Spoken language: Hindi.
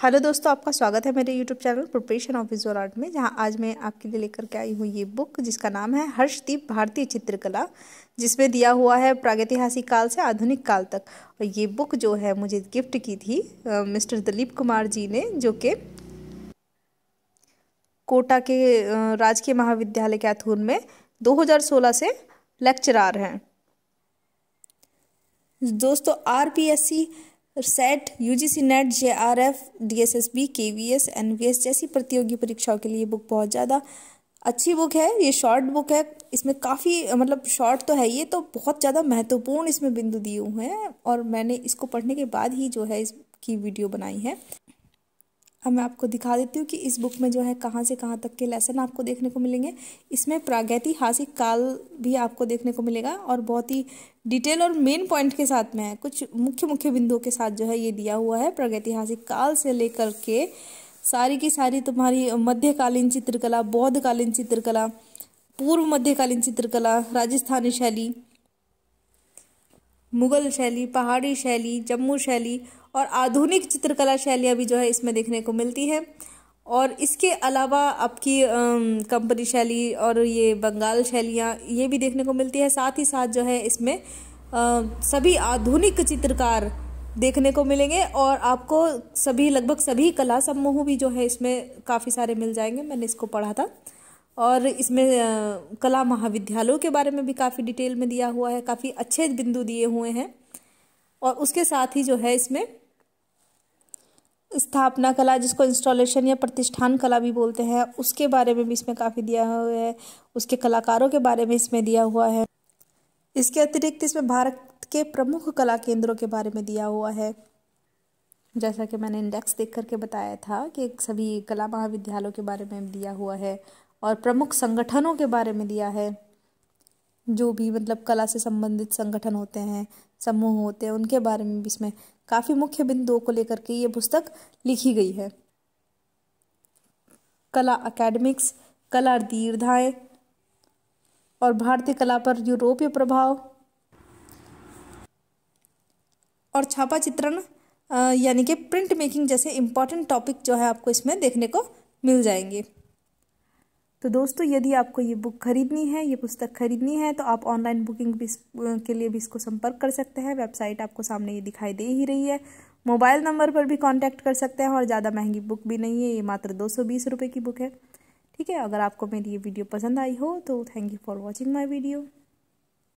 हेलो दोस्तों आपका स्वागत है मेरे YouTube channel preparation of visual art में जहां आज मैं आपके लिए लेकर के आई हूं ये बुक जिसका नाम है हर्षदीप भारतीय चित्रकला जिसमें दिया हुआ है प्रागैतिहासिक काल से आधुनिक काल तक और ये बुक जो है मुझे गिफ्ट की थी आ, मिस्टर दिलीप कुमार जी ने जो कि कोटा के राजकीय महाविद्यालय के अथून में दो से लेक्चरार हैं दोस्तों R P S C SET U G C NET J R F D S S B K V S N V S जैसी प्रतियोगी परीक्षाओं के लिए बुक बहुत ज़्यादा अच्छी बुक है ये शॉर्ट बुक है इसमें काफ़ी मतलब शॉर्ट तो है ये तो बहुत ज़्यादा महत्वपूर्ण इसमें बिंदु दिए हुए हैं और मैंने इसको पढ़ने के बाद ही जो है इसकी वीडियो बनाई है अब मैं आपको दिखा देती हूँ कि इस बुक में जो है कहाँ से कहाँ तक के लेसन आपको देखने को मिलेंगे इसमें प्रागैतिहासिक काल भी आपको देखने को मिलेगा और बहुत ही डिटेल और मेन पॉइंट के साथ में है कुछ मुख्य मुख्य बिंदुओं के साथ जो है ये दिया हुआ है प्रागैतिहासिक काल से लेकर के सारी की सारी तुम्हारी मध्यकालीन चित्रकला बौद्धकालीन चित्रकला पूर्व मध्यकालीन चित्रकला राजस्थानी शैली मुगल शैली पहाड़ी शैली जम्मू शैली और आधुनिक चित्रकला शैलियाँ भी जो है इसमें देखने को मिलती है और इसके अलावा आपकी कंपनी शैली और ये बंगाल शैलियाँ ये भी देखने को मिलती है साथ ही साथ जो है इसमें सभी आधुनिक चित्रकार देखने को मिलेंगे और आपको सभी लगभग सभी कला समूह भी जो है इसमें काफ़ी सारे मिल जाएंगे मैंने इसको पढ़ा था और इसमें कला महाविद्यालयों के बारे में भी काफ़ी डिटेल में दिया हुआ है काफ़ी अच्छे बिंदु दिए हुए हैं और उसके साथ ही जो है इसमें स्थापना कला जिसको इंस्टॉलेशन या प्रतिष्ठान कला भी बोलते हैं उसके बारे में भी इसमें काफ़ी दिया हुआ है उसके कलाकारों के बारे में इसमें दिया हुआ है इसके अतिरिक्त इसमें भारत के प्रमुख कला केंद्रों के बारे में दिया हुआ है जैसा कि मैंने इंडेक्स देख करके बताया था कि सभी कला महाविद्यालयों के बारे में दिया हुआ है और प्रमुख संगठनों के बारे में दिया है जो भी मतलब कला से संबंधित संगठन होते हैं समूह होते हैं उनके बारे में भी इसमें काफ़ी मुख्य बिंदुओं को लेकर के ये पुस्तक लिखी गई है कला अकेडमिक्स कला दीर्घाएँ और भारतीय कला पर यूरोपीय प्रभाव और छापा चित्रण यानी कि प्रिंट मेकिंग जैसे इम्पॉर्टेंट टॉपिक जो है आपको इसमें देखने को मिल जाएंगे तो दोस्तों यदि आपको ये बुक खरीदनी है ये पुस्तक खरीदनी है तो आप ऑनलाइन बुकिंग भी के लिए भी इसको संपर्क कर सकते हैं वेबसाइट आपको सामने ये दिखाई दे ही रही है मोबाइल नंबर पर भी कांटेक्ट कर सकते हैं और ज़्यादा महंगी बुक भी नहीं है ये मात्र दो सौ बीस रुपये की बुक है ठीक है अगर आपको मेरी ये वीडियो पसंद आई हो तो thank you for watching my video